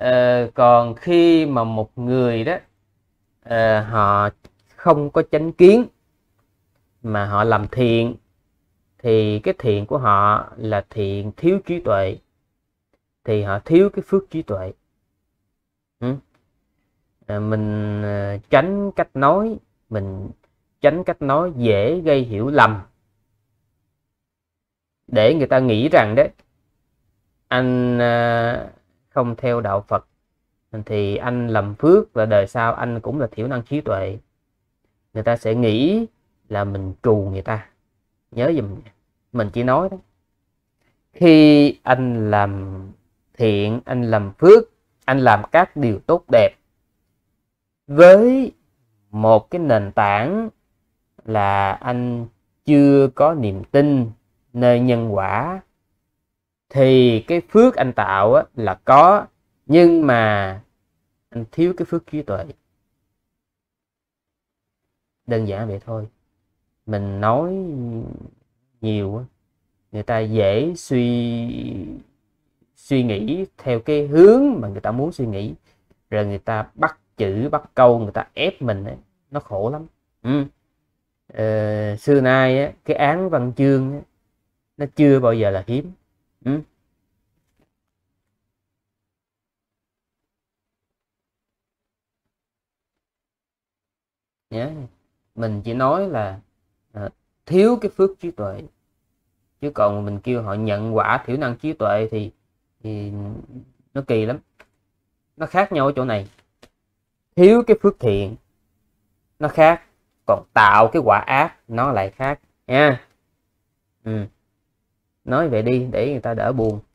à, còn khi mà một người đó à, họ không có chánh kiến mà họ làm thiện thì cái thiện của họ là thiện thiếu trí tuệ thì họ thiếu cái phước trí tuệ ừ. à, mình tránh cách nói mình tránh cách nói dễ gây hiểu lầm để người ta nghĩ rằng đấy anh không theo đạo Phật thì anh làm phước và đời sau anh cũng là thiểu năng trí tuệ người ta sẽ nghĩ là mình trù người ta nhớ dùm mình chỉ nói đó khi anh làm thiện anh làm phước anh làm các điều tốt đẹp với một cái nền tảng là anh chưa có niềm tin nơi nhân quả thì cái phước anh tạo á, là có nhưng mà anh thiếu cái phước trí tuệ đơn giản vậy thôi mình nói nhiều người ta dễ suy suy nghĩ theo cái hướng mà người ta muốn suy nghĩ rồi người ta bắt chữ bắt câu người ta ép mình ấy. nó khổ lắm ừ. ờ, xưa nay ấy, cái án văn chương ấy, nó chưa bao giờ là hiếm ừ. nhé mình chỉ nói là ờ, thiếu cái phước trí tuệ chứ còn mình kêu họ nhận quả thiểu năng trí tuệ thì thì nó kỳ lắm nó khác nhau ở chỗ này thiếu cái phước thiện nó khác còn tạo cái quả ác nó lại khác nha ừ. nói về đi để người ta đỡ buồn